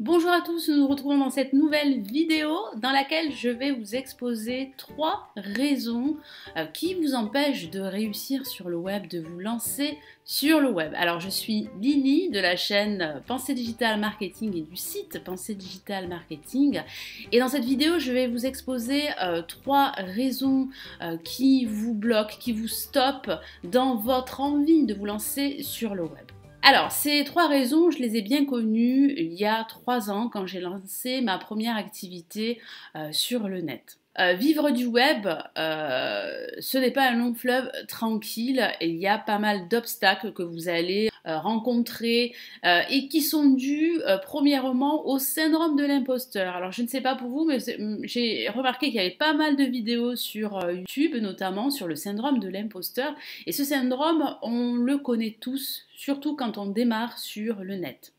Bonjour à tous, nous nous retrouvons dans cette nouvelle vidéo dans laquelle je vais vous exposer trois raisons euh, qui vous empêchent de réussir sur le web, de vous lancer sur le web. Alors je suis Lily de la chaîne Pensée Digital Marketing et du site Pensée Digital Marketing et dans cette vidéo je vais vous exposer euh, trois raisons euh, qui vous bloquent, qui vous stoppent dans votre envie de vous lancer sur le web. Alors, ces trois raisons, je les ai bien connues il y a trois ans quand j'ai lancé ma première activité euh, sur le net. Euh, vivre du web, euh, ce n'est pas un long fleuve tranquille. Il y a pas mal d'obstacles que vous allez euh, rencontrer et qui sont dus premièrement au syndrome de l'imposteur. Alors je ne sais pas pour vous, mais hum, j'ai remarqué qu'il y avait pas mal de vidéos sur YouTube, notamment sur le syndrome de l'imposteur. Et ce syndrome, on le connaît tous, surtout quand on démarre sur le net.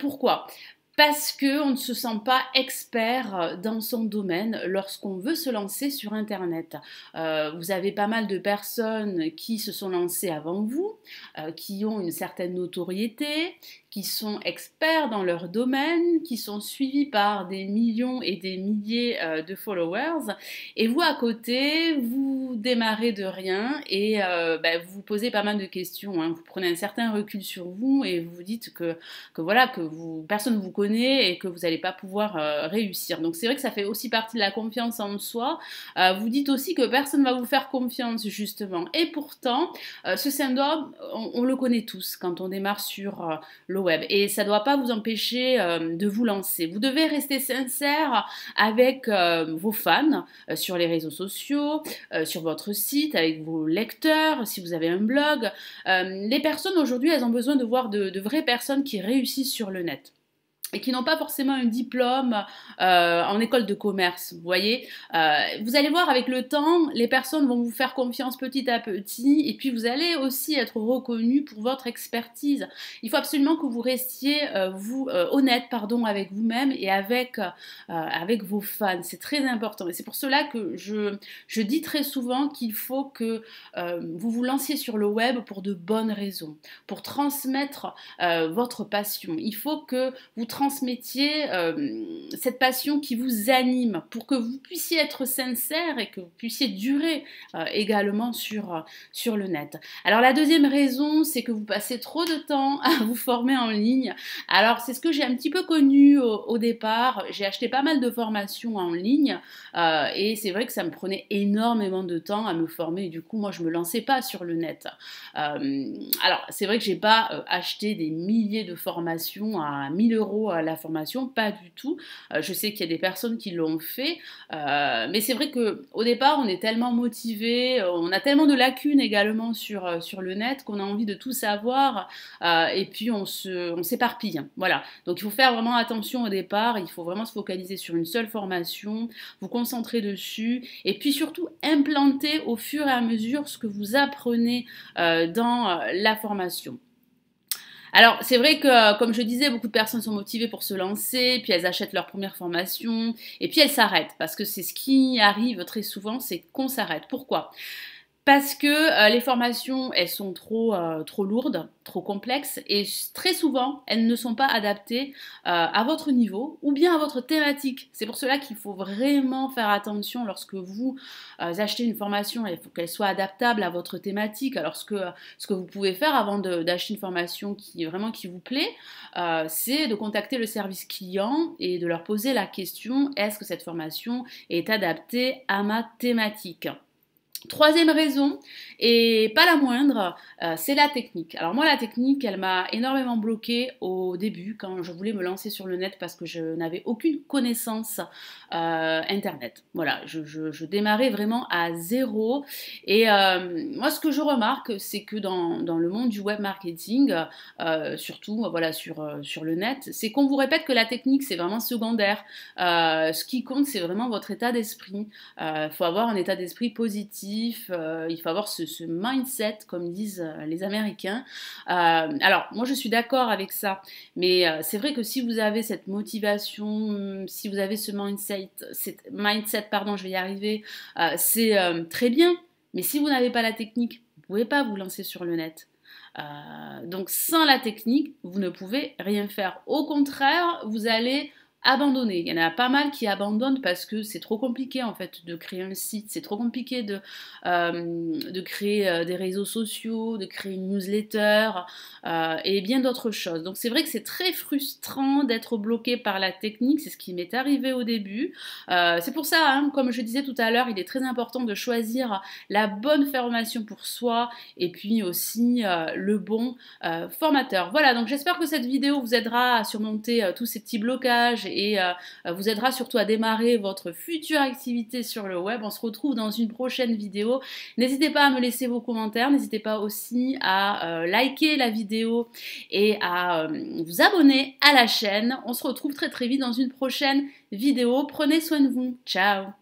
pourquoi parce qu'on ne se sent pas expert euh, dans son domaine lorsqu'on veut se lancer sur Internet. Euh, vous avez pas mal de personnes qui se sont lancées avant vous, euh, qui ont une certaine notoriété, qui sont experts dans leur domaine, qui sont suivis par des millions et des milliers de followers. Et vous à côté, vous vous démarrez de rien et euh, bah, vous vous posez pas mal de questions. Hein. Vous prenez un certain recul sur vous et vous vous dites que, que voilà que vous, personne ne vous connaît et que vous n'allez pas pouvoir euh, réussir. Donc c'est vrai que ça fait aussi partie de la confiance en soi. Euh, vous dites aussi que personne ne va vous faire confiance justement. Et pourtant, ce syndrome, on, on, le connaît tous quand on démarre sur le web et ça ne doit pas vous empêcher de vous lancer. Vous devez rester sincère avec vos fans sur les réseaux sociaux, sur votre site, avec vos lecteurs, si vous avez un blog. Euh, les personnes aujourd'hui, elles ont besoin de voir de vraies personnes qui réussissent sur le net et qui n'ont pas forcément un diplôme euh, en école de commerce, vous voyez. Euh, vous allez voir avec le temps, les personnes vont vous faire confiance petit à petit et puis vous allez aussi être reconnu pour votre expertise. Il faut absolument que vous restiez euh, vous honnête pardon avec vous-même et avec avec vos fans, c'est très important et c'est pour cela que je je dis très souvent qu'il faut que vous vous lanciez sur le web pour de bonnes raisons, pour transmettre votre passion. Il faut que vous transmettiez euh, cette passion qui vous anime pour que vous puissiez être sincère et que vous puissiez durer euh, également sur, euh, sur le net. Alors la deuxième raison, c'est que vous passez trop de temps à vous former en ligne. Alors c'est ce que j'ai un petit peu connu au, départ. J'ai acheté pas mal de formations en ligne et c'est vrai que ça me prenait énormément de temps à me former du coup moi je me lançais pas sur le net. alors c'est vrai que j'ai pas acheté des milliers de formations à 1000 euros la formation, pas du tout. Euh, je sais qu'il y a des personnes qui l'ont fait, euh, mais c'est vrai que au départ, on est tellement motivé, euh, on a tellement de lacunes également sur, le net qu'on a envie de tout savoir et puis on s'éparpille. Hein. Voilà. Donc il faut faire vraiment attention au départ, il faut vraiment se focaliser sur une seule formation, vous concentrer dessus et puis surtout implanter au fur et à mesure ce que vous apprenez dans la formation. Alors, c'est vrai que, euh, comme je disais, beaucoup de personnes sont motivées pour se lancer, puis elles achètent leur première formation, et puis elles s'arrêtent, parce que c'est ce qui arrive très souvent, c'est qu'on s'arrête. Pourquoi parce que euh, les formations, elles sont trop, euh, lourdes, trop complexes, et très souvent, elles ne sont pas adaptées euh, à votre niveau ou bien à votre thématique. C'est pour cela qu'il faut vraiment faire attention lorsque vous achetez une formation, il faut qu'elle soit adaptable à votre thématique. Alors ce que, vous pouvez faire avant d'acheter une formation qui vraiment qui vous plaît, c'est de contacter le service client et de leur poser la question, est-ce que cette formation est adaptée à ma thématique Troisième raison, et pas la moindre, euh, c'est la technique. Alors moi, la technique, elle m'a énormément bloquée au début quand je voulais me lancer sur le net parce que je n'avais aucune connaissance euh, Internet. Voilà, je, démarrais vraiment à zéro. Et euh, moi, ce que je remarque, c'est que dans, le monde du web marketing, surtout voilà, sur, sur le net, c'est qu'on vous répète que la technique, c'est vraiment secondaire. ce qui compte, c'est vraiment votre état d'esprit. Il faut avoir un état d'esprit positif euh, il faut avoir ce, mindset, comme disent euh, les Américains. Euh, alors, moi, je suis d'accord avec ça, mais c'est vrai que si vous avez cette motivation, hum, si vous avez ce mindset, cette mindset pardon, je vais y arriver, c'est très bien. Mais si vous n'avez pas la technique, vous ne pouvez pas vous lancer sur le net. donc sans la technique, vous ne pouvez rien faire. Au contraire, vous allez abandonner. Il y en a pas mal qui abandonnent parce que c'est trop compliqué en fait de créer un site, c'est trop compliqué de, euh, de créer euh, des réseaux sociaux, de créer une newsletter euh, et bien d'autres choses. Donc c'est vrai que c'est très frustrant d'être bloqué par la technique, c'est ce qui m'est arrivé au début. c'est pour ça, hein, comme je disais tout à l'heure, il est très important de choisir la bonne formation pour soi et puis aussi le bon formateur. Voilà, donc j'espère que cette vidéo vous aidera à surmonter tous ces petits blocages et euh, vous aidera surtout à démarrer votre future activité sur le web. On se retrouve dans une prochaine vidéo. N'hésitez pas à me laisser vos commentaires, n'hésitez pas aussi à euh, liker la vidéo et à euh, vous abonner à la chaîne. On se retrouve très très vite dans une prochaine vidéo. Prenez soin de vous. Ciao